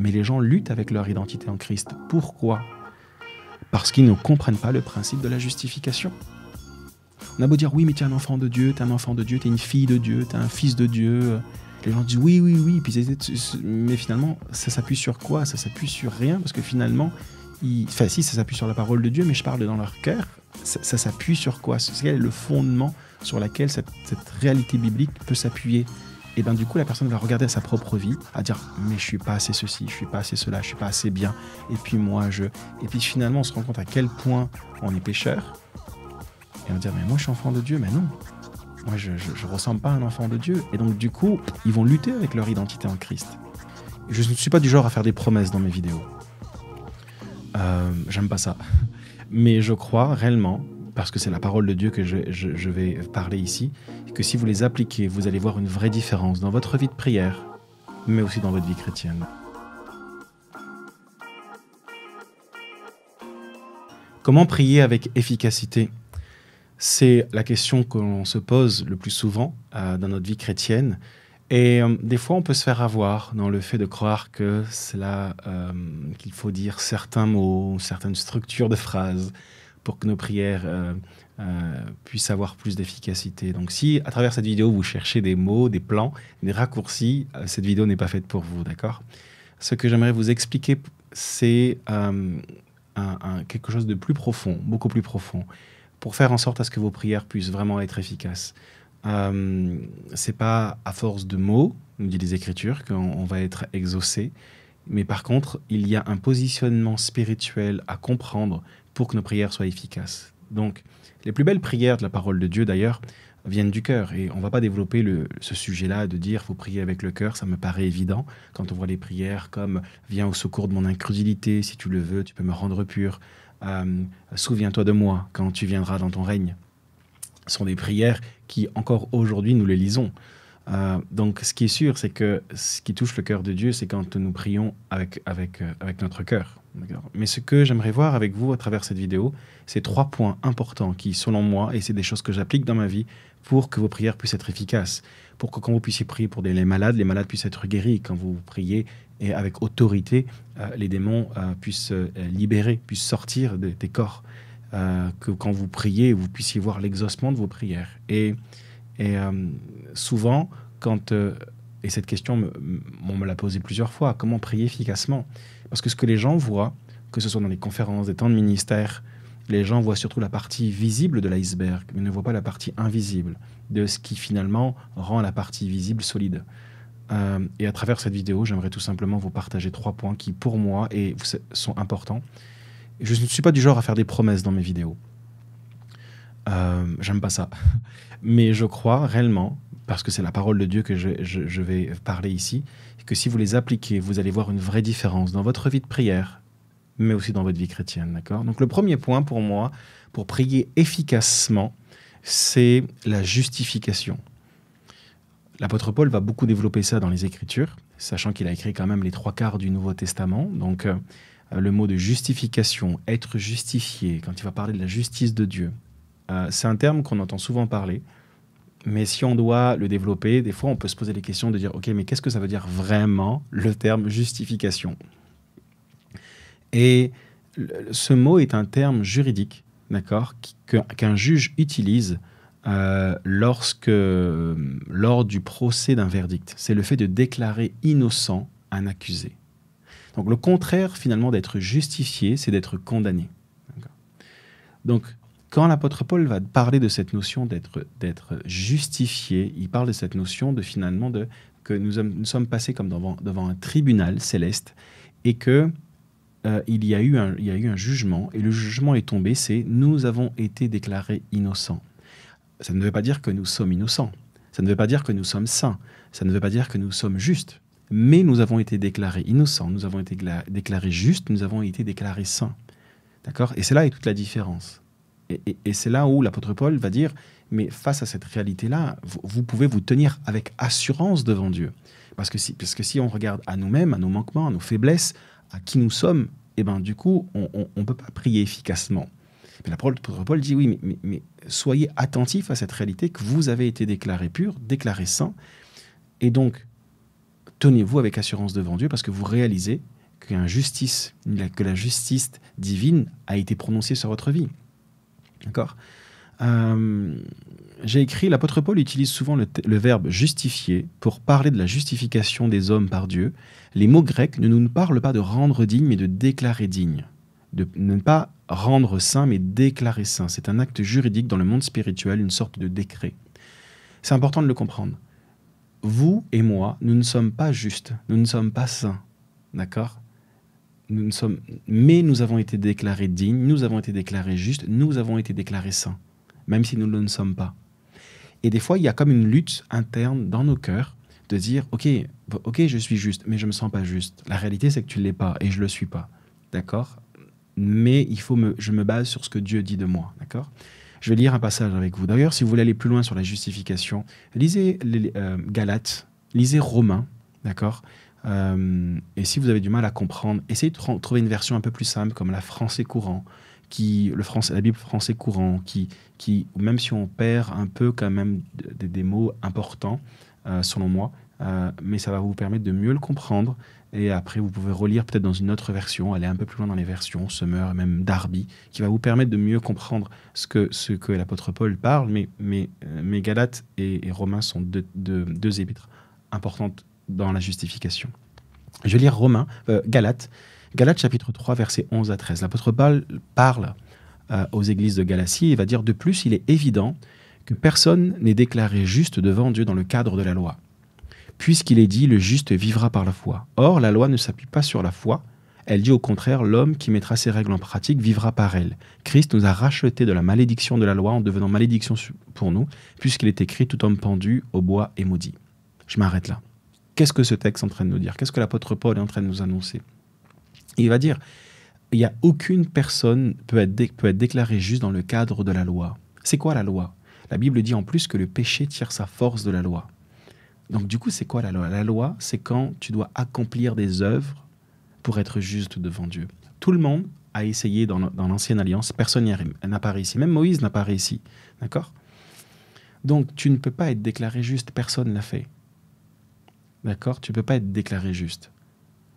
mais les gens luttent avec leur identité en Christ. Pourquoi Parce qu'ils ne comprennent pas le principe de la justification. On a beau dire oui, mais tu es un enfant de Dieu, tu es un enfant de Dieu, tu es une fille de Dieu, tu es un fils de Dieu. Les gens disent oui, oui, oui, puis, mais finalement, ça s'appuie sur quoi Ça s'appuie sur rien, parce que finalement, enfin si, ça s'appuie sur la parole de Dieu, mais je parle dans leur cœur. Ça, s'appuie sur quoi C'est le fondement sur lequel cette réalité biblique peut s'appuyer et ben du coup la personne va regarder à sa propre vie, à dire mais je suis pas assez ceci, je suis pas assez cela, je suis pas assez bien, et puis moi je, et puis finalement on se rend compte à quel point on est pécheur, et on va dire mais moi je suis enfant de Dieu, mais non, moi je, je, ressemble pas à un enfant de Dieu, et donc du coup ils vont lutter avec leur identité en Christ. Je ne suis pas du genre à faire des promesses dans mes vidéos, euh, j'aime pas ça, mais je crois réellement parce que c'est la parole de Dieu que je, vais parler ici, que si vous les appliquez, vous allez voir une vraie différence dans votre vie de prière, mais aussi dans votre vie chrétienne. Comment prier avec efficacité C'est la question qu'on se pose le plus souvent euh, dans notre vie chrétienne. Et euh, des fois, on peut se faire avoir dans le fait de croire que euh, qu'il faut dire certains mots, certaines structures de phrases, pour que nos prières euh, euh, puissent avoir plus d'efficacité. Donc si à travers cette vidéo, vous cherchez des mots, des plans, des raccourcis, euh, cette vidéo n'est pas faite pour vous, d'accord Ce que j'aimerais vous expliquer, c'est quelque chose de plus profond, beaucoup plus profond, pour faire en sorte à ce que vos prières puissent vraiment être efficaces. c'est pas à force de mots, nous dit les Écritures, qu'on va être exaucé, mais par contre, il y a un positionnement spirituel à comprendre pour que nos prières soient efficaces. Donc, les plus belles prières de la parole de Dieu, d'ailleurs, viennent du cœur. Et on ne va pas développer ce sujet-là de dire faut prier avec le cœur, ça me paraît évident. Quand on voit les prières comme viens au secours de mon incrédulité, si tu le veux, tu peux me rendre pur. Euh, souviens-toi de moi quand tu viendras dans ton règne. Ce sont des prières qui, encore aujourd'hui, nous les lisons. Euh, donc, ce qui est sûr, c'est que ce qui touche le cœur de Dieu, c'est quand nous prions avec, avec euh, notre cœur. Mais ce que j'aimerais voir avec vous à travers cette vidéo, c'est trois points importants qui, selon moi, et c'est des choses que j'applique dans ma vie, pour que vos prières puissent être efficaces, pour que quand vous puissiez prier pour les malades, les malades puissent être guéris, quand vous priez et avec autorité, euh, les démons euh, puissent euh, libérer, puissent sortir des corps, que quand vous priez, vous puissiez voir l'exaucement de vos prières. Et, et souvent, quand, et cette question, on me l'a posée plusieurs fois, comment prier efficacement parce que ce que les gens voient, que ce soit dans les conférences, des temps de ministère, les gens voient surtout la partie visible de l'iceberg, mais ne voient pas la partie invisible de ce qui finalement rend la partie visible solide. Euh, et à travers cette vidéo, j'aimerais tout simplement vous partager trois points qui, pour moi, et, sont importants. Je ne suis pas du genre à faire des promesses dans mes vidéos. Euh, j'aime pas ça. Mais je crois réellement, parce que c'est la parole de Dieu que je, je vais parler ici, que si vous les appliquez, vous allez voir une vraie différence dans votre vie de prière, mais aussi dans votre vie chrétienne. D'accord Donc le premier point pour moi, pour prier efficacement, c'est la justification. L'apôtre Paul va beaucoup développer ça dans les Écritures, sachant qu'il a écrit quand même les trois quarts du Nouveau Testament. Donc euh, le mot de justification, être justifié, quand il va parler de la justice de Dieu, euh, c'est un terme qu'on entend souvent parler. Mais si on doit le développer, des fois, on peut se poser les questions de dire, OK, mais qu'est-ce que ça veut dire vraiment le terme justification Et ce mot est un terme juridique, d'accord, qu'un juge utilise euh, lorsque, lors du procès d'un verdict. C'est le fait de déclarer innocent un accusé. Donc le contraire finalement d'être justifié, c'est d'être condamné. Donc quand l'apôtre Paul va parler de cette notion d'être, d'être justifié, il parle de cette notion de finalement de, que nous, sommes, passés comme devant, un tribunal céleste et que euh, il, y a eu un, il eu un jugement et le jugement est tombé, c'est nous avons été déclarés innocents. Ça ne veut pas dire que nous sommes innocents, ça ne veut pas dire que nous sommes saints, ça ne veut pas dire que nous sommes justes, mais nous avons été déclarés innocents, nous avons été déclarés justes, nous avons été déclarés saints. D'accord Et c'est là est toute la différence. Et, c'est là où l'apôtre Paul va dire, mais face à cette réalité-là, vous, pouvez vous tenir avec assurance devant Dieu. Parce que si, parce que si on regarde à nous-mêmes, à nos manquements, à nos faiblesses, à qui nous sommes, eh ben, du coup, on ne peut pas prier efficacement. Mais l'apôtre Paul dit oui, mais, soyez attentifs à cette réalité que vous avez été déclaré pur, déclaré saint, et donc tenez-vous avec assurance devant Dieu parce que vous réalisez justice, que la justice divine a été prononcée sur votre vie. D'accord euh, J'ai écrit, l'apôtre Paul utilise souvent le, le, verbe justifier pour parler de la justification des hommes par Dieu. Les mots grecs ne nous parlent pas de rendre digne, mais de déclarer digne. De ne pas rendre saint, mais déclarer saint. C'est un acte juridique dans le monde spirituel, une sorte de décret. C'est important de le comprendre. Vous et moi, nous ne sommes pas justes, nous ne sommes pas saints. D'accord nous sommes, mais nous avons été déclarés dignes, nous avons été déclarés justes, nous avons été déclarés saints, même si nous ne le sommes pas. Et des fois, il y a comme une lutte interne dans nos cœurs de dire, ok, ok, je suis juste, mais je me sens pas juste. La réalité, c'est que tu ne l'es pas et je le suis pas, d'accord. Mais il faut me, je me base sur ce que Dieu dit de moi, d'accord. Je vais lire un passage avec vous. D'ailleurs, si vous voulez aller plus loin sur la justification, lisez les, euh, Galates, lisez Romains, d'accord euh, et si vous avez du mal à comprendre, essayez de trouver une version un peu plus simple, comme la français courant, qui, le français, la Bible français courant, qui, qui, même si on perd un peu quand même des, mots importants, euh, selon moi, euh, mais ça va vous permettre de mieux le comprendre. Et après, vous pouvez relire peut-être dans une autre version, aller un peu plus loin dans les versions, Summer, même Darby, qui va vous permettre de mieux comprendre ce que, ce que l'apôtre Paul parle. Mais, mais, mais Galate et, Romains sont deux, deux, deux épîtres importantes dans la justification. Je vais lire Romain, Galate, euh, Galates, Galates chapitre 3, versets 11 à 13. L'apôtre Paul parle euh, aux églises de Galatie et va dire De plus, il est évident que personne n'est déclaré juste devant Dieu dans le cadre de la loi, puisqu'il est dit Le juste vivra par la foi. Or, la loi ne s'appuie pas sur la foi. Elle dit au contraire, l'homme qui mettra ses règles en pratique vivra par elle. Christ nous a rachetés de la malédiction de la loi en devenant malédiction pour nous, puisqu'il est écrit tout homme pendu au bois est maudit. Je m'arrête là. Qu'est-ce que ce texte est en train de nous dire Qu'est-ce que l'apôtre Paul est en train de nous annoncer Il va dire, il n'y a aucune personne peut être, peut être déclarée juste dans le cadre de la loi. C'est quoi la loi La Bible dit en plus que le péché tire sa force de la loi. Donc du coup, c'est quoi la loi La loi, c'est quand tu dois accomplir des œuvres pour être juste devant Dieu. Tout le monde a essayé dans, l'ancienne alliance, personne n'a pas réussi. Même Moïse n'a pas réussi. D'accord Donc tu ne peux pas être déclaré juste, personne ne l'a fait. D'accord Tu ne peux pas être déclaré juste.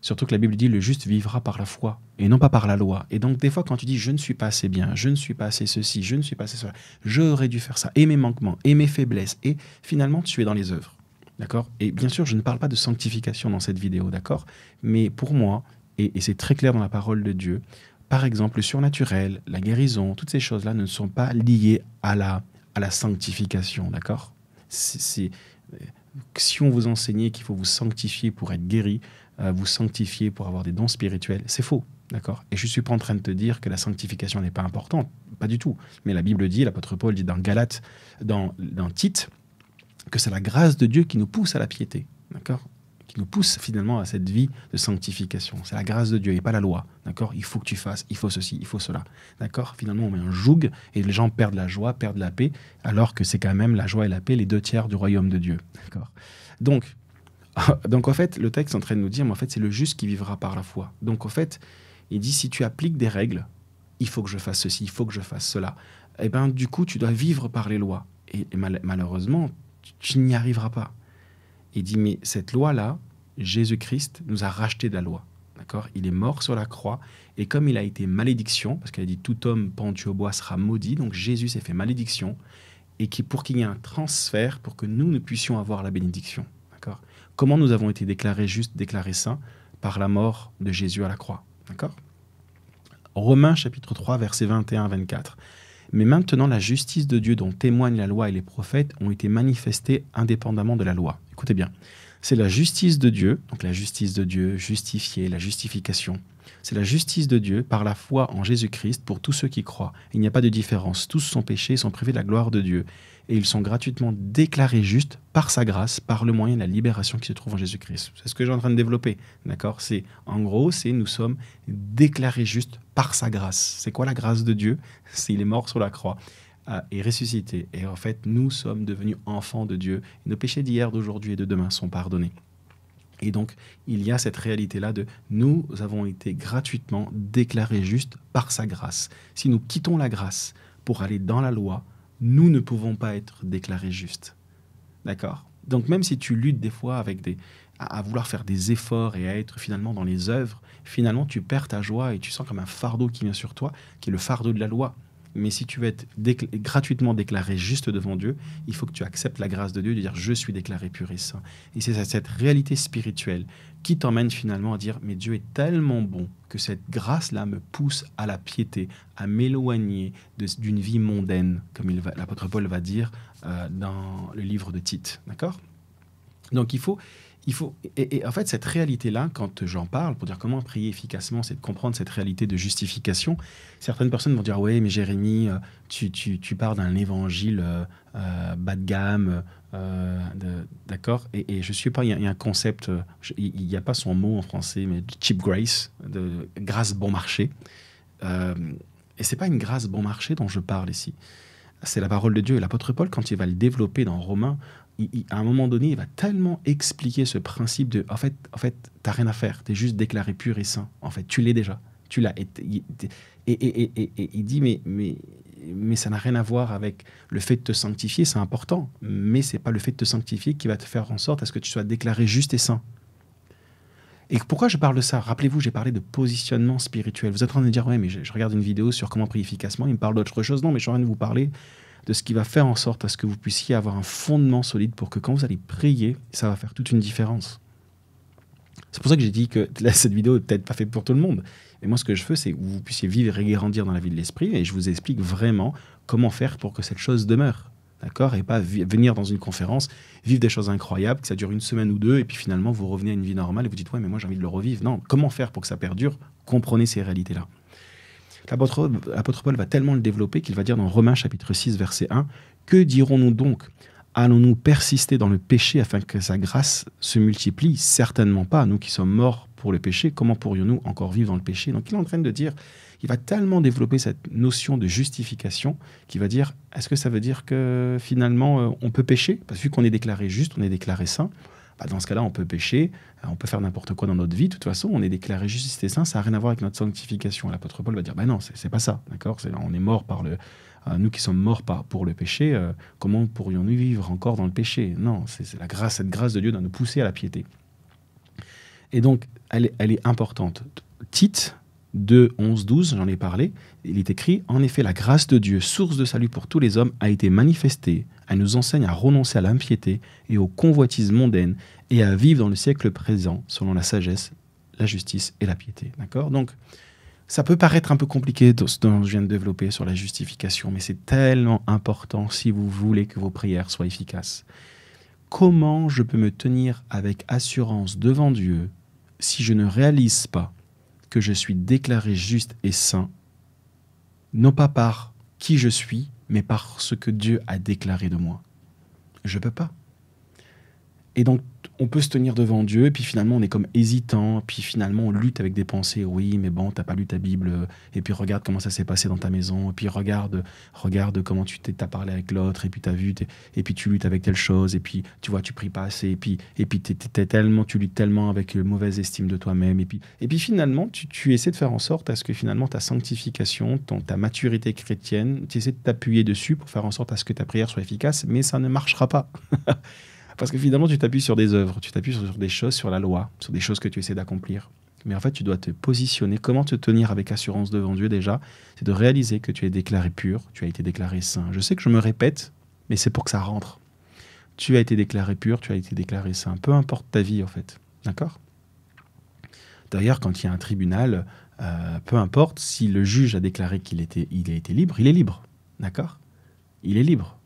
Surtout que la Bible dit le juste vivra par la foi et non pas par la loi. Et donc des fois quand tu dis je ne suis pas assez bien, je ne suis pas assez ceci, je ne suis pas assez cela, j'aurais dû faire ça, et mes manquements, et mes faiblesses, et finalement tu es dans les œuvres. D'accord Et bien sûr, je ne parle pas de sanctification dans cette vidéo, d'accord Mais pour moi, et, c'est très clair dans la parole de Dieu, par exemple, le surnaturel, la guérison, toutes ces choses-là ne sont pas liées à la, à la sanctification, d'accord euh, si on vous enseignait qu'il faut vous sanctifier pour être guéri, euh, vous sanctifier pour avoir des dons spirituels, c'est faux. D'accord Et je ne suis pas en train de te dire que la sanctification n'est pas importante, pas du tout. Mais la Bible dit, l'apôtre Paul dit dans Galates, dans, dans Tite, que c'est la grâce de Dieu qui nous pousse à la piété. D'accord qui nous pousse finalement à cette vie de sanctification. C'est la grâce de Dieu et pas la loi. D'accord Il faut que tu fasses, il faut ceci, il faut cela. D'accord Finalement, on met un joug et les gens perdent la joie, perdent la paix, alors que c'est quand même la joie et la paix les deux tiers du royaume de Dieu. D'accord Donc, donc en fait, le texte est en train de nous dire, mais en fait, c'est le juste qui vivra par la foi. Donc en fait, il dit si tu appliques des règles, il faut que je fasse ceci, il faut que je fasse cela. Et eh ben du coup, tu dois vivre par les lois. Et, malheureusement, tu n'y arriveras pas. Il dit, mais cette loi-là, Jésus-Christ nous a racheté de la loi. D'accord Il est mort sur la croix, et comme il a été malédiction, parce qu'elle a dit tout homme pendu au bois sera maudit, donc Jésus s'est fait malédiction, et qui, pour qu'il y ait un transfert, pour que nous, ne puissions avoir la bénédiction. D'accord Comment nous avons été déclarés justes, déclarés saints Par la mort de Jésus à la croix. D'accord Romains chapitre 3, versets 21-24. Mais maintenant, la justice de Dieu dont témoignent la loi et les prophètes ont été manifestées indépendamment de la loi. Écoutez bien, c'est la justice de Dieu, donc la justice de Dieu justifiée, la justification. C'est la justice de Dieu par la foi en Jésus-Christ pour tous ceux qui croient. Il n'y a pas de différence, tous sont péchés et sont privés de la gloire de Dieu et ils sont gratuitement déclarés justes par sa grâce, par le moyen de la libération qui se trouve en Jésus-Christ. C'est ce que j'ai en train de développer, d'accord C'est en gros, c'est nous sommes déclarés justes par sa grâce. C'est quoi la grâce de Dieu C'est il est mort sur la croix et euh, ressuscité. Et en fait, nous sommes devenus enfants de Dieu. Nos péchés d'hier, d'aujourd'hui et de demain sont pardonnés. Et donc, il y a cette réalité-là de nous avons été gratuitement déclarés justes par sa grâce. Si nous quittons la grâce pour aller dans la loi, nous ne pouvons pas être déclarés justes. D'accord Donc même si tu luttes des fois avec des, à, à, vouloir faire des efforts et à être finalement dans les œuvres, finalement tu perds ta joie et tu sens comme un fardeau qui vient sur toi, qui est le fardeau de la loi. Mais si tu veux être gratuitement déclaré juste devant Dieu, il faut que tu acceptes la grâce de Dieu de dire je suis déclaré pur et saint. Et c'est cette réalité spirituelle qui t'emmène finalement à dire mais Dieu est tellement bon que cette grâce-là me pousse à la piété, à m'éloigner d'une vie mondaine, comme l'apôtre Paul va dire euh, dans le livre de Tite. D'accord Donc il faut il faut, et, en fait, cette réalité-là, quand j'en parle, pour dire comment prier efficacement, c'est de comprendre cette réalité de justification. Certaines personnes vont dire Oui, mais Jérémy, euh, tu, tu, tu pars d'un évangile euh, euh, bas de gamme, d'accord et, je je suis pas, il y, a un concept, il n'y a pas son mot en français, mais cheap grace, de grâce bon marché. Et et c'est pas une grâce bon marché dont je parle ici. C'est la parole de Dieu. Et l'apôtre Paul, quand il va le développer dans Romains, à un moment donné, il va tellement expliquer ce principe de en fait, en fait, t'as rien à faire, t'es juste déclaré pur et saint. En fait, tu l'es déjà, tu l'as. Et, et, et, et, il dit mais mais mais ça n'a rien à voir avec le fait de te sanctifier, c'est important, mais c'est pas le fait de te sanctifier qui va te faire en sorte à ce que tu sois déclaré juste et saint. » Et pourquoi je parle de ça Rappelez-vous, j'ai parlé de positionnement spirituel. Vous êtes en train de dire, ouais, mais je, je, regarde une vidéo sur comment prier efficacement, il me parle d'autre chose. Non, mais je suis en train de vous parler de ce qui va faire en sorte à ce que vous puissiez avoir un fondement solide pour que quand vous allez prier, ça va faire toute une différence. C'est pour ça que j'ai dit que cette vidéo n'est peut-être pas faite pour tout le monde. Et moi, ce que je fais, c'est que vous puissiez vivre et grandir dans la vie de l'esprit, et je vous explique vraiment comment faire pour que cette chose demeure. D'accord Et pas venir dans une conférence, vivre des choses incroyables, que ça dure une semaine ou deux, et puis finalement, vous revenez à une vie normale et vous dites Ouais, mais moi, j'ai envie de le revivre. Non, comment faire pour que ça perdure Comprenez ces réalités-là. L'apôtre Paul va tellement le développer qu'il va dire dans Romains chapitre 6 verset 1, Que dirons-nous donc Allons-nous persister dans le péché afin que sa grâce se multiplie Certainement pas. Nous qui sommes morts pour le péché, comment pourrions-nous encore vivre dans le péché Donc il est en train de dire, il va tellement développer cette notion de justification qu'il va dire, est-ce que ça veut dire que finalement euh, on peut pécher Parce que vu qu'on est déclaré juste, on est déclaré saint. Bah, dans ce cas-là, on peut pécher. Ah, on peut faire n'importe quoi dans notre vie, de toute façon, on est déclaré juste et saint, ça n'a rien à voir avec notre sanctification. L'apôtre Paul va dire, ben bah non, c'est pas ça, d'accord On est mort par le... Euh, nous qui sommes morts par, pour le péché, euh, comment pourrions-nous vivre encore dans le péché Non, c'est la grâce, cette grâce de Dieu doit nous pousser à la piété. Et donc, elle elle est importante. Tite, 2, 11, 12, j'en ai parlé, il est écrit En effet, la grâce de Dieu, source de salut pour tous les hommes, a été manifestée. Elle nous enseigne à renoncer à l'impiété et aux convoitises mondaines et à vivre dans le siècle présent selon la sagesse, la justice et la piété. D'accord Donc, ça peut paraître un peu compliqué ce dont je viens de développer sur la justification, mais c'est tellement important si vous voulez que vos prières soient efficaces. Comment je peux me tenir avec assurance devant Dieu si je ne réalise pas que je suis déclaré juste et saint, non pas par qui je suis, mais par ce que Dieu a déclaré de moi. Je ne peux pas. Et donc on peut se tenir devant Dieu, et puis finalement on est comme hésitant, puis finalement on lutte avec des pensées, oui, mais bon, t'as pas lu ta Bible, et puis regarde comment ça s'est passé dans ta maison, et puis regarde, regarde comment tu t'as parlé avec l'autre, et puis t'as vu, et puis tu luttes avec telle chose, et puis tu vois, tu pries pas assez, et puis et puis tellement, tu luttes tellement avec une mauvaise estime de toi-même, et puis et puis finalement tu, essaies de faire en sorte à ce que finalement ta sanctification, ton, ta maturité chrétienne, tu essaies de t'appuyer dessus pour faire en sorte à ce que ta prière soit efficace, mais ça ne marchera pas. Parce que finalement, tu t'appuies sur des œuvres, tu t'appuies sur, des choses, sur la loi, sur des choses que tu essaies d'accomplir. Mais en fait, tu dois te positionner. Comment te tenir avec assurance devant Dieu déjà C'est de réaliser que tu es déclaré pur, tu as été déclaré saint. Je sais que je me répète, mais c'est pour que ça rentre. Tu as été déclaré pur, tu as été déclaré saint. Peu importe ta vie, en fait. D'accord D'ailleurs, quand il y a un tribunal, euh, peu importe si le juge a déclaré qu'il était, il a été libre, il est libre. D'accord Il est libre.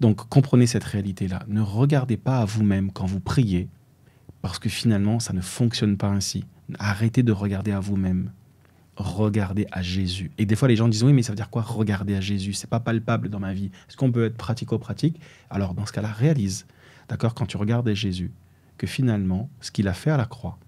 Donc comprenez cette réalité-là. Ne regardez pas à vous-même quand vous priez, parce que finalement, ça ne fonctionne pas ainsi. Arrêtez de regarder à vous-même. Regardez à Jésus. Et des fois, les gens disent oui, mais ça veut dire quoi regarder à Jésus C'est pas palpable dans ma vie. Est-ce qu'on peut être pratico-pratique Alors, dans ce cas-là, réalise, d'accord, quand tu regardes Jésus, que finalement, ce qu'il a fait à la croix,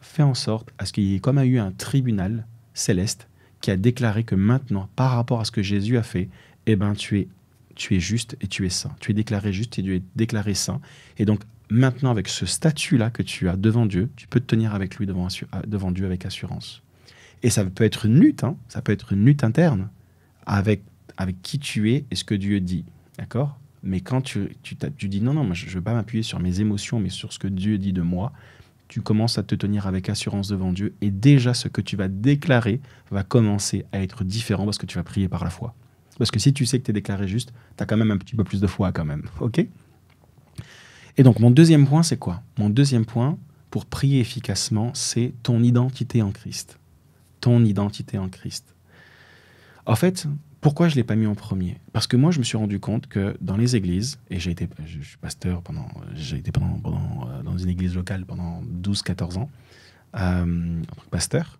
fait en sorte à ce qu'il y ait comme a eu un tribunal céleste qui a déclaré que maintenant, par rapport à ce que Jésus a fait, eh ben, tu es tu es juste et tu es saint. Tu es déclaré juste et tu es déclaré saint. Et donc maintenant, avec ce statut-là que tu as devant Dieu, tu peux te tenir avec lui devant, euh, Dieu avec assurance. Et ça peut être une lutte, hein. ça peut être une lutte interne avec, avec qui tu es et ce que Dieu dit. D'accord Mais quand tu, tu, tu, dis non, non, moi, je ne veux pas m'appuyer sur mes émotions, mais sur ce que Dieu dit de moi, tu commences à te tenir avec assurance devant Dieu et déjà ce que tu vas déclarer va commencer à être différent parce que tu vas prier par la foi. Parce que si tu sais que tu es déclaré juste, tu as quand même un petit peu plus de foi quand même. OK Et donc mon deuxième point, c'est quoi Mon deuxième point pour prier efficacement, c'est ton identité en Christ. Ton identité en Christ. En fait, pourquoi je ne l'ai pas mis en premier Parce que moi, je me suis rendu compte que dans les églises, et j'ai été, je, pasteur pendant, j'ai été pendant, euh, dans une église locale pendant 12-14 ans, euh, en tant que pasteur,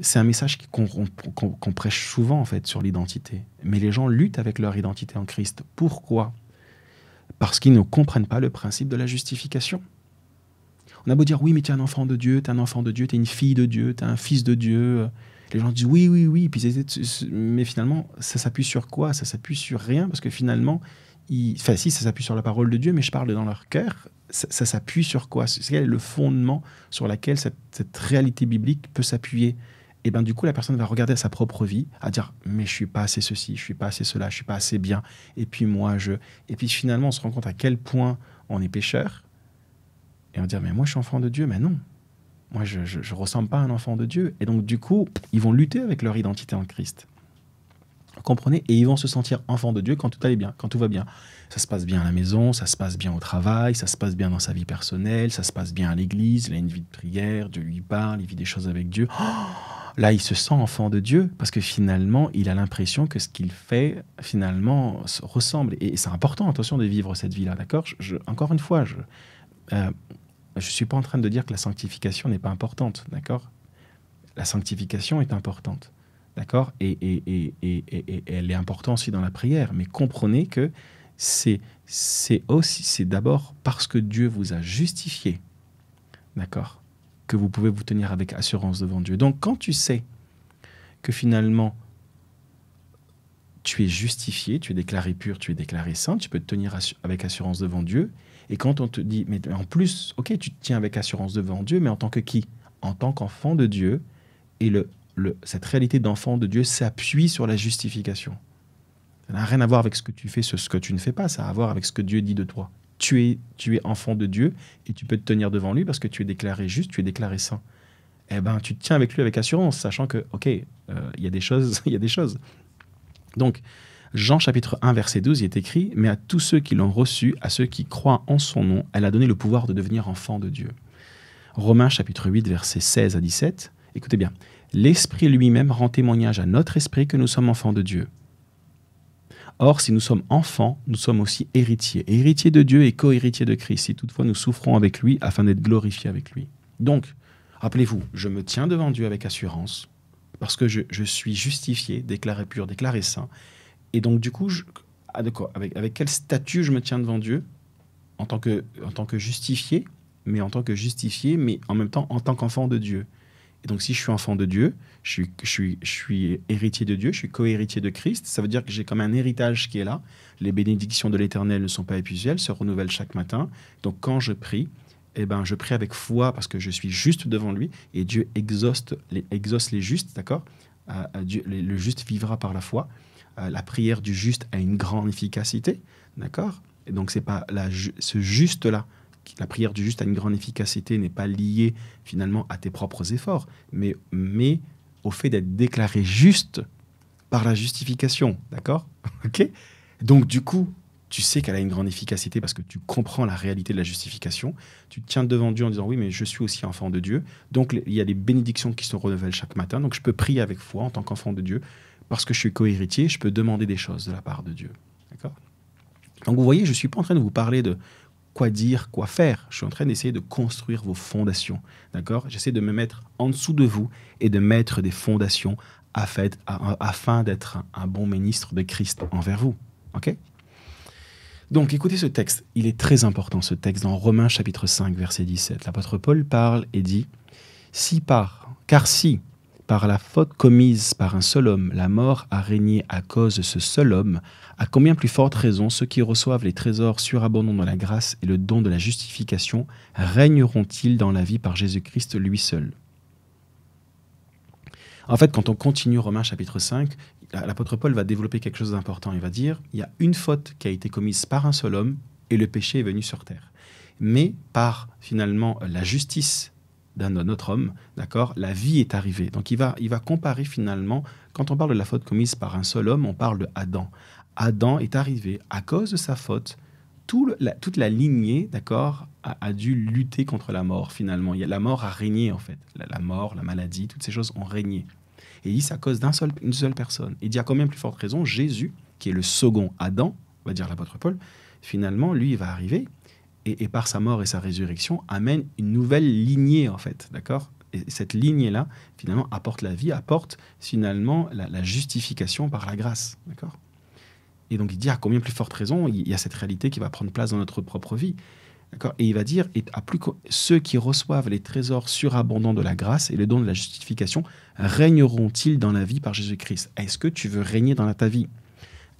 c'est un message qu'on prêche souvent en fait sur l'identité. Mais les gens luttent avec leur identité en Christ. Pourquoi Parce qu'ils ne comprennent pas le principe de la justification. On a beau dire oui, mais tu es un enfant de Dieu, tu es un enfant de Dieu, tu es une fille de Dieu, tu es un fils de Dieu. Les gens disent oui, oui, oui. Puis, mais finalement, ça s'appuie sur quoi Ça s'appuie sur rien parce que finalement, ils... enfin si, ça s'appuie sur la parole de Dieu, mais je parle dans leur cœur. Ça, s'appuie sur quoi C'est le fondement sur lequel cette réalité biblique peut s'appuyer et ben du coup la personne va regarder à sa propre vie, à dire mais je suis pas assez ceci, je suis pas assez cela, je suis pas assez bien, et puis moi je, et puis finalement on se rend compte à quel point on est pécheur, et on va dire mais moi je suis enfant de Dieu, mais non, moi je, je, ressemble pas à un enfant de Dieu, et donc du coup ils vont lutter avec leur identité en Christ, comprenez, et ils vont se sentir enfants de Dieu quand tout allait bien, quand tout va bien, ça se passe bien à la maison, ça se passe bien au travail, ça se passe bien dans sa vie personnelle, ça se passe bien à l'église, il a une vie de prière, Dieu lui parle, il vit des choses avec Dieu. Oh Là, il se sent enfant de Dieu parce que finalement, il a l'impression que ce qu'il fait, finalement, ressemble. Et, c'est important, attention, de vivre cette vie-là, d'accord Encore une fois, je ne euh, suis pas en train de dire que la sanctification n'est pas importante, d'accord La sanctification est importante, d'accord et, et, et, et, elle est importante aussi dans la prière, mais comprenez que c'est aussi, c'est d'abord parce que Dieu vous a justifié, d'accord que vous pouvez vous tenir avec assurance devant Dieu. Donc quand tu sais que finalement tu es justifié, tu es déclaré pur, tu es déclaré saint, tu peux te tenir avec assurance devant Dieu. Et quand on te dit, mais en plus, ok, tu te tiens avec assurance devant Dieu, mais en tant que qui En tant qu'enfant de Dieu, et le, cette réalité d'enfant de Dieu s'appuie sur la justification. Ça n'a rien à voir avec ce que tu fais, ce que tu ne fais pas, ça a à voir avec ce que Dieu dit de toi tu es, enfant de Dieu et tu peux te tenir devant lui parce que tu es déclaré juste, tu es déclaré saint. Eh ben, tu te tiens avec lui avec assurance, sachant que, ok, euh, il y a des choses, il y a des choses. Donc, Jean chapitre 1, verset 12, il est écrit Mais à tous ceux qui l'ont reçu, à ceux qui croient en son nom, elle a donné le pouvoir de devenir enfant de Dieu. Romains chapitre 8, verset 16 à 17, écoutez bien L'Esprit lui-même rend témoignage à notre esprit que nous sommes enfants de Dieu. Or, si nous sommes enfants, nous sommes aussi héritiers, héritiers de Dieu et co-héritiers de Christ, si toutefois nous souffrons avec lui afin d'être glorifiés avec lui. Donc, rappelez-vous, je me tiens devant Dieu avec assurance, parce que je, suis justifié, déclaré pur, déclaré saint. Et donc, du coup, avec, avec quel statut je me tiens devant Dieu en tant, que, en tant que justifié, mais en tant que justifié, mais en même temps en tant qu'enfant de Dieu. Et donc si je suis enfant de Dieu, je suis, héritier de Dieu, je suis co-héritier de Christ, ça veut dire que j'ai comme un héritage qui est là. Les bénédictions de l'Éternel ne sont pas épuisées, se renouvellent chaque matin. Donc quand je prie, eh ben, je prie avec foi parce que je suis juste devant lui et Dieu exauce les, justes, d'accord euh, euh, Le juste vivra par la foi. Euh, la prière du juste a une grande efficacité, d'accord Et donc c'est pas la, ce juste-là la prière du juste a une grande efficacité n'est pas liée finalement à tes propres efforts, mais, mais au fait d'être déclaré juste par la justification. D'accord Ok Donc, du coup, tu sais qu'elle a une grande efficacité parce que tu comprends la réalité de la justification. Tu te tiens devant Dieu en disant Oui, mais je suis aussi enfant de Dieu. Donc, il y a des bénédictions qui se renouvellent chaque matin. Donc, je peux prier avec foi en tant qu'enfant de Dieu parce que je suis cohéritier. Je peux demander des choses de la part de Dieu. D'accord donc vous voyez, je ne suis pas en train de vous parler de quoi dire, quoi faire. Je suis en train d'essayer de construire vos fondations. D'accord J'essaie de me mettre en dessous de vous et de mettre des fondations afin, afin d'être un, un, bon ministre de Christ envers vous. OK donc écoutez ce texte, il est très important ce texte dans Romains chapitre 5 verset 17. L'apôtre Paul parle et dit Si par, car si par la faute commise par un seul homme, la mort a régné à cause de ce seul homme, à combien plus forte raison ceux qui reçoivent les trésors surabondants de la grâce et le don de la justification régneront-ils dans la vie par Jésus-Christ lui seul En fait, quand on continue Romains chapitre 5, l'apôtre Paul va développer quelque chose d'important. Il va dire, il y a une faute qui a été commise par un seul homme et le péché est venu sur terre. Mais par finalement la justice d'un autre homme, d'accord La vie est arrivée. Donc il va, il va comparer finalement, quand on parle de la faute commise par un seul homme, on parle d'Adam. Adam. est arrivé à cause de sa faute. Tout la, toute la lignée, d'accord, a, dû lutter contre la mort finalement. Il y a, la mort a régné en fait. La, mort, la maladie, toutes ces choses ont régné. Et il dit c'est à cause d'une seul, seule personne. Et Il dit à combien plus forte raison Jésus, qui est le second Adam, on va dire l'apôtre Paul, finalement, lui, il va arriver et, par sa mort et sa résurrection, amène une nouvelle lignée, en fait, d'accord Et cette lignée-là, finalement, apporte la vie, apporte finalement la, justification par la grâce, d'accord Et donc il dit à combien plus forte raison, il y a cette réalité qui va prendre place dans notre propre vie. d'accord Et il va dire, et à plus ceux qui reçoivent les trésors surabondants de la grâce et le don de la justification régneront-ils dans la vie par Jésus-Christ Est-ce que tu veux régner dans ta vie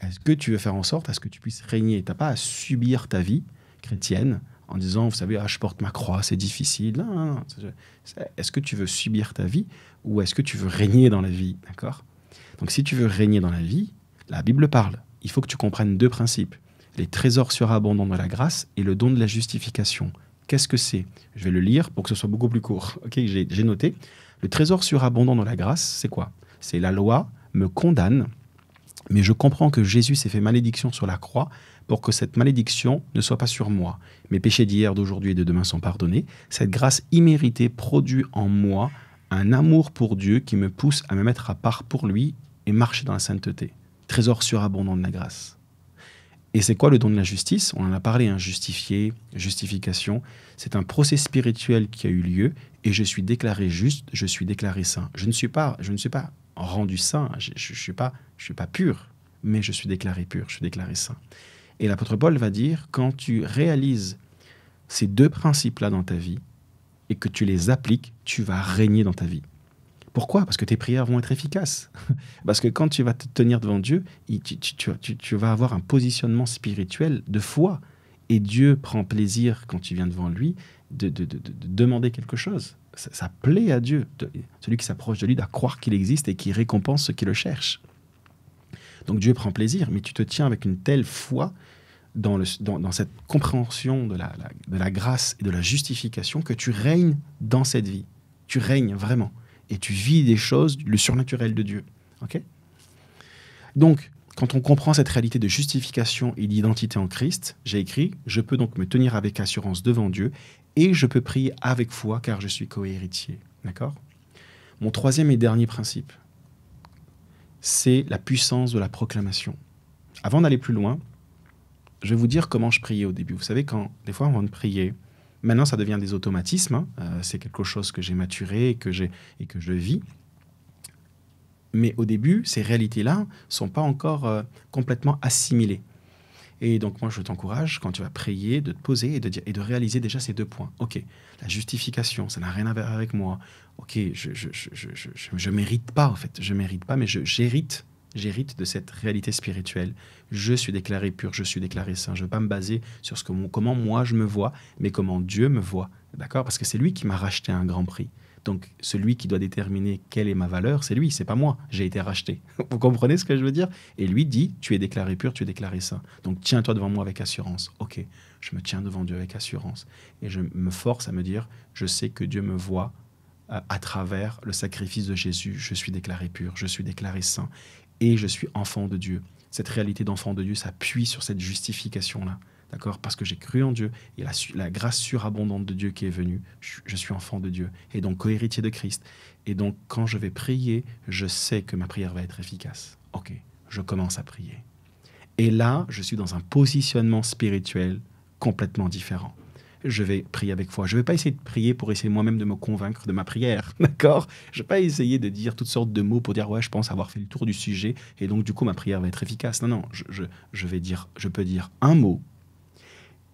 Est-ce que tu veux faire en sorte à ce que tu puisses régner Tu n'as pas à subir ta vie, chrétienne en disant, vous savez, ah, je porte ma croix, c'est difficile. Est-ce que tu veux subir ta vie ou est-ce que tu veux régner dans la vie D'accord Donc si tu veux régner dans la vie, la Bible parle. Il faut que tu comprennes deux principes. Les trésors surabondants de la grâce et le don de la justification. Qu'est-ce que c'est Je vais le lire pour que ce soit beaucoup plus court. Ok, j'ai noté. Le trésor surabondant de la grâce, c'est quoi C'est la loi me condamne, mais je comprends que Jésus s'est fait malédiction sur la croix pour que cette malédiction ne soit pas sur moi. Mes péchés d'hier, d'aujourd'hui et de demain sont pardonnés. Cette grâce imméritée produit en moi un amour pour Dieu qui me pousse à me mettre à part pour lui et marcher dans la sainteté. Trésor surabondant de la grâce. Et c'est quoi le don de la justice On en a parlé, hein, justifié, justification. C'est un procès spirituel qui a eu lieu et je suis déclaré juste, je suis déclaré saint. Je ne suis pas, je ne suis pas rendu saint, je ne suis, pas, je suis pas pur, mais je suis déclaré pur, je suis déclaré saint. Et l'apôtre Paul va dire, quand tu réalises ces deux principes-là dans ta vie et que tu les appliques, tu vas régner dans ta vie. Pourquoi Parce que tes prières vont être efficaces. Parce que quand tu vas te tenir devant Dieu, tu, vas avoir un positionnement spirituel de foi. Et Dieu prend plaisir, quand tu viens devant lui, de, demander quelque chose. Ça, plaît à Dieu. Celui qui s'approche de lui de croire qu'il existe et qui récompense ceux qui le cherchent. Donc Dieu prend plaisir, mais tu te tiens avec une telle foi dans, dans, cette compréhension de la, de la grâce et de la justification que tu règnes dans cette vie. Tu règnes vraiment. Et tu vis des choses, le surnaturel de Dieu. ok Donc, quand on comprend cette réalité de justification et d'identité en Christ, j'ai écrit, je peux donc me tenir avec assurance devant Dieu et je peux prier avec foi car je suis cohéritier. D'accord Mon troisième et dernier principe, c'est la puissance de la proclamation. Avant d'aller plus loin, je vais vous dire comment je priais au début. Vous savez, quand des fois avant de prier, maintenant ça devient des automatismes, hein. euh, c'est quelque chose que j'ai maturé et que, et que je vis. Mais au début, ces réalités-là ne sont pas encore euh, complètement assimilées. Et donc moi, je t'encourage, quand tu vas prier, de te poser et de réaliser déjà ces deux points. OK, la justification, ça n'a rien à voir avec moi ok, je je, je, je, je, mérite pas en fait, je mérite pas, mais j'hérite, j'hérite de cette réalité spirituelle. Je suis déclaré pur, je suis déclaré saint. Je ne veux pas me baser sur ce que mon, comment moi je me vois, mais comment Dieu me voit, d'accord Parce que c'est lui qui m'a racheté un grand prix. Donc celui qui doit déterminer quelle est ma valeur, c'est lui, c'est pas moi. J'ai été racheté. Vous comprenez ce que je veux dire Et lui dit tu es déclaré pur, tu es déclaré saint. Donc tiens-toi devant moi avec assurance. Ok, je me tiens devant Dieu avec assurance et je me force à me dire je sais que Dieu me voit euh, à travers le sacrifice de Jésus, je suis déclaré pur, je suis déclaré saint et je suis enfant de Dieu. Cette réalité d'enfant de Dieu s'appuie sur cette justification-là. D'accord Parce que j'ai cru en Dieu et la, la, grâce surabondante de Dieu qui est venue, je, suis enfant de Dieu et donc cohéritier héritier de Christ. Et donc quand je vais prier, je sais que ma prière va être efficace. Ok, je commence à prier. Et là, je suis dans un positionnement spirituel complètement différent je vais prier avec foi. Je ne vais pas essayer de prier pour essayer moi-même de me convaincre de ma prière, d'accord Je ne vais pas essayer de dire toutes sortes de mots pour dire, ouais, je pense avoir fait le tour du sujet, et donc du coup, ma prière va être efficace. Non, non, je, vais dire, je peux dire un mot,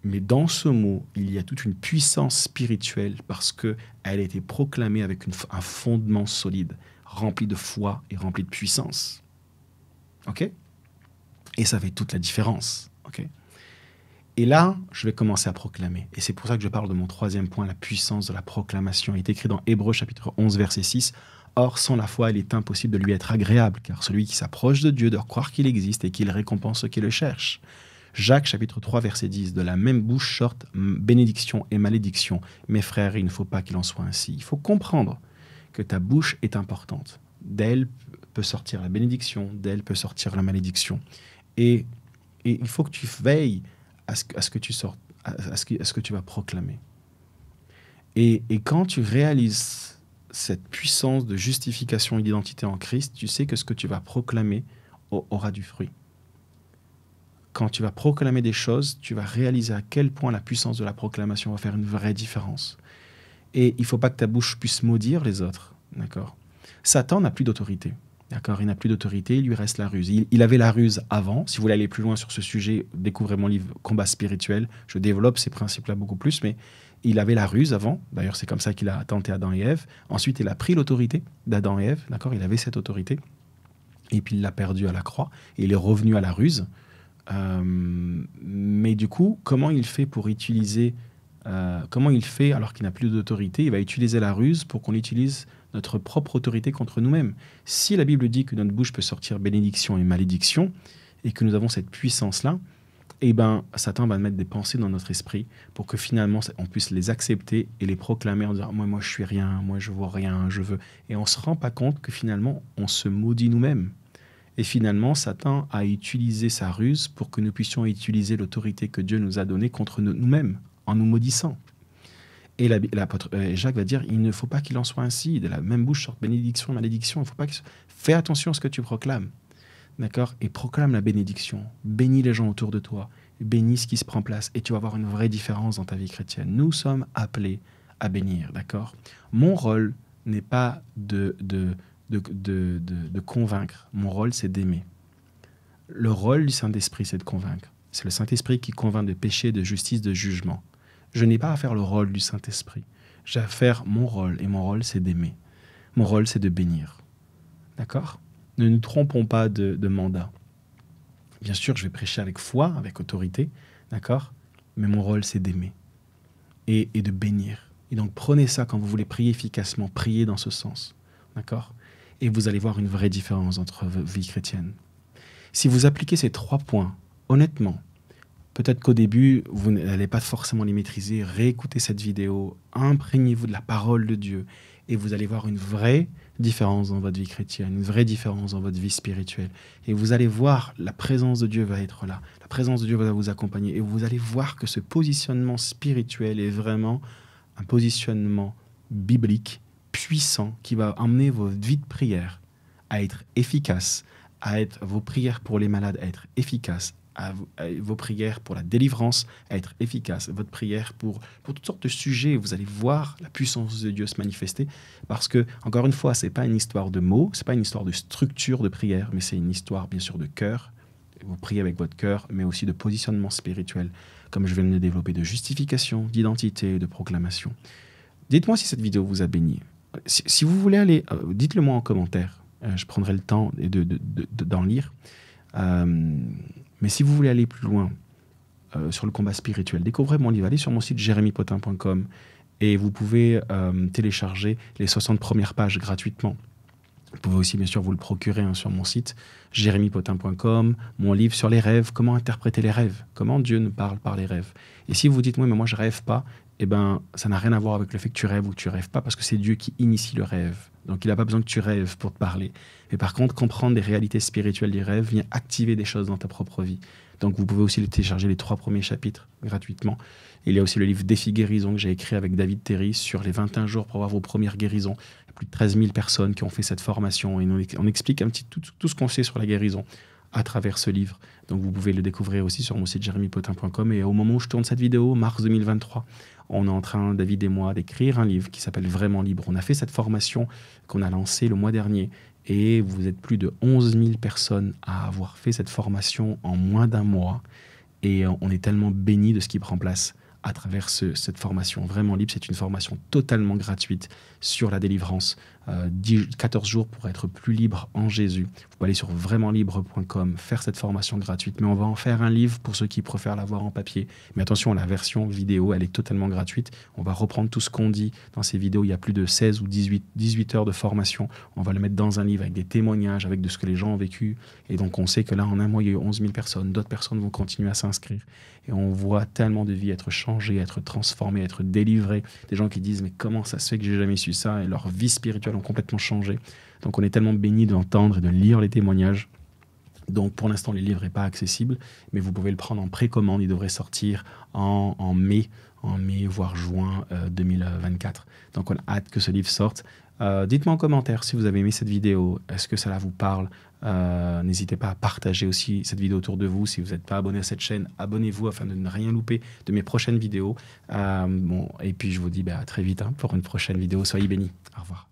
mais dans ce mot, il y a toute une puissance spirituelle parce qu'elle a été proclamée avec un fondement solide, rempli de foi et rempli de puissance. OK Et ça fait toute la différence. OK et là, je vais commencer à proclamer. Et c'est pour ça que je parle de mon troisième point, la puissance de la proclamation. Il est écrit dans Hébreux chapitre 11, verset 6. Or, sans la foi, il est impossible de lui être agréable, car celui qui s'approche de Dieu doit croire qu'il existe et qu'il récompense ceux qui le cherchent. Jacques chapitre 3 verset 10, de la même bouche sortent bénédiction et malédiction. Mes frères, il ne faut pas qu'il en soit ainsi. Il faut comprendre que ta bouche est importante. D'elle peut sortir la bénédiction, d'elle peut sortir la malédiction. Et, et il faut que tu veilles à ce, que tu ce que, tu vas proclamer. Et, quand tu réalises cette puissance de justification et d'identité en Christ, tu sais que ce que tu vas proclamer aura du fruit. Quand tu vas proclamer des choses, tu vas réaliser à quel point la puissance de la proclamation va faire une vraie différence. Et il ne faut pas que ta bouche puisse maudire les autres, d'accord Satan n'a plus d'autorité. D'accord, il n'a plus d'autorité, il lui reste la ruse. Il, avait la ruse avant. Si vous voulez aller plus loin sur ce sujet, découvrez mon livre Combat spirituel. Je développe ces principes-là beaucoup plus, mais il avait la ruse avant. D'ailleurs, c'est comme ça qu'il a tenté Adam et Ève. Ensuite, il a pris l'autorité d'Adam et Ève. D'accord, il avait cette autorité. Et puis, il l'a perdue à la croix. Et il est revenu à la ruse. Euh, mais du coup, comment il fait pour utiliser. Euh, comment il fait alors qu'il n'a plus d'autorité Il va utiliser la ruse pour qu'on l'utilise notre propre autorité contre nous-mêmes. Si la Bible dit que notre bouche peut sortir bénédiction et malédiction, et que nous avons cette puissance-là, eh ben, Satan va mettre des pensées dans notre esprit pour que finalement on puisse les accepter et les proclamer en disant ah, moi moi je suis rien, moi je vois rien, je veux. Et on se rend pas compte que finalement on se maudit nous-mêmes. Et finalement, Satan a utilisé sa ruse pour que nous puissions utiliser l'autorité que Dieu nous a donnée contre nous-mêmes en nous maudissant. Euh, et Jacques va dire, il ne faut pas qu'il en soit ainsi, de la même bouche sorte bénédiction, malédiction, il faut pas que... Fais attention à ce que tu proclames, d'accord Et proclame la bénédiction, bénis les gens autour de toi, bénis ce qui se prend place, et tu vas avoir une vraie différence dans ta vie chrétienne. Nous sommes appelés à bénir, d'accord Mon rôle n'est pas de, de, de, de, de convaincre, mon rôle c'est d'aimer. Le rôle du Saint-Esprit, c'est de convaincre. C'est le Saint-Esprit qui convainc de péché, de justice, de jugement. Je n'ai pas à faire le rôle du Saint-Esprit. J'ai à faire mon rôle, et mon rôle, c'est d'aimer. Mon rôle, c'est de bénir. D'accord Ne nous trompons pas de, mandat. Bien sûr, je vais prêcher avec foi, avec autorité, d'accord Mais mon rôle, c'est d'aimer et, et de bénir. Et donc, prenez ça quand vous voulez prier efficacement, priez dans ce sens, d'accord Et vous allez voir une vraie différence entre vie chrétienne. Si vous appliquez ces trois points, honnêtement, Peut-être qu'au début, vous n'allez pas forcément les maîtriser. Réécoutez cette vidéo, imprégnez-vous de la parole de Dieu et vous allez voir une vraie différence dans votre vie chrétienne, une vraie différence dans votre vie spirituelle. Et vous allez voir, la présence de Dieu va être là. La présence de Dieu va vous accompagner. Et vous allez voir que ce positionnement spirituel est vraiment un positionnement biblique, puissant, qui va amener votre vie de prière à être efficace, à être vos prières pour les malades, à être efficaces, à, vos prières pour la délivrance à être efficace, votre prière pour, pour toutes sortes de sujets. Vous allez voir la puissance de Dieu se manifester parce que, encore une fois, ce n'est pas une histoire de mots, ce n'est pas une histoire de structure de prière, mais c'est une histoire, bien sûr, de cœur. Vous priez avec votre cœur, mais aussi de positionnement spirituel, comme je viens de le développer, de justification, d'identité, de proclamation. Dites-moi si cette vidéo vous a béni. Si, vous voulez aller, euh, dites-le moi en commentaire. Euh, je prendrai le temps d'en de, de, lire. Euh, mais si vous voulez aller plus loin euh, sur le combat spirituel, découvrez mon livre. Allez sur mon site jérémypotin.com et vous pouvez euh, télécharger les 60 premières pages gratuitement. Vous pouvez aussi bien sûr vous le procurer hein, sur mon site jérémypotin.com, mon livre sur les rêves, comment interpréter les rêves, comment Dieu nous parle par les rêves. Et si vous dites moi, mais moi je rêve pas, eh ben ça n'a rien à voir avec le fait que tu rêves ou que tu rêves pas parce que c'est Dieu qui initie le rêve. Donc il n'a pas besoin que tu rêves pour te parler. Mais par contre comprendre les réalités spirituelles des rêves vient activer des choses dans ta propre vie. Donc vous pouvez aussi télécharger les trois premiers chapitres gratuitement. Il y a aussi le livre Défi guérison que j'ai écrit avec David Terry sur les 21 jours pour avoir vos premières guérisons plus de 13 000 personnes qui ont fait cette formation et on explique un petit tout, tout ce qu'on sait sur la guérison à travers ce livre. Donc vous pouvez le découvrir aussi sur mon site jeremypotin.com. Et au moment où je tourne cette vidéo, mars 2023, on est en train, David et moi, d'écrire un livre qui s'appelle Vraiment libre. On a fait cette formation qu'on a lancée le mois dernier. Et vous êtes plus de 11 000 personnes à avoir fait cette formation en moins d'un mois. Et on est tellement béni de ce qui prend place à travers cette formation vraiment libre. C'est une formation totalement gratuite sur la délivrance. 14 euh, jours pour être plus libre en Jésus aller sur vraimentlibre.com, faire cette formation gratuite. Mais on va en faire un livre pour ceux qui préfèrent l'avoir en papier. Mais attention, la version vidéo, elle est totalement gratuite. On va reprendre tout ce qu'on dit dans ces vidéos. Il y a plus de 16 ou 18, 18 heures de formation. On va le mettre dans un livre avec des témoignages, avec de ce que les gens ont vécu. Et donc, on sait que là, en un mois, il y a eu 11 000 personnes. D'autres personnes vont continuer à s'inscrire. Et on voit tellement de vies être changées, être transformées, être délivrées. Des gens qui disent, mais comment ça se fait que j'ai jamais su ça Et leur vie spirituelle ont complètement changé. Donc on est tellement béni d'entendre et de lire les témoignages. Donc pour l'instant, le livre n'est pas accessible, mais vous pouvez le prendre en précommande. Il devrait sortir en, mai, en mai voire juin 2024. Euh, Donc on a hâte que ce livre sorte. Euh, dites-moi en commentaire si vous avez aimé cette vidéo. Est-ce que cela vous parle euh, N'hésitez pas à partager aussi cette vidéo autour de vous. Si vous n'êtes pas abonné à cette chaîne, abonnez-vous afin de ne rien louper de mes prochaines vidéos. bon, et puis je vous dis bah, à très vite hein, pour une prochaine vidéo. Soyez bénis. Au revoir.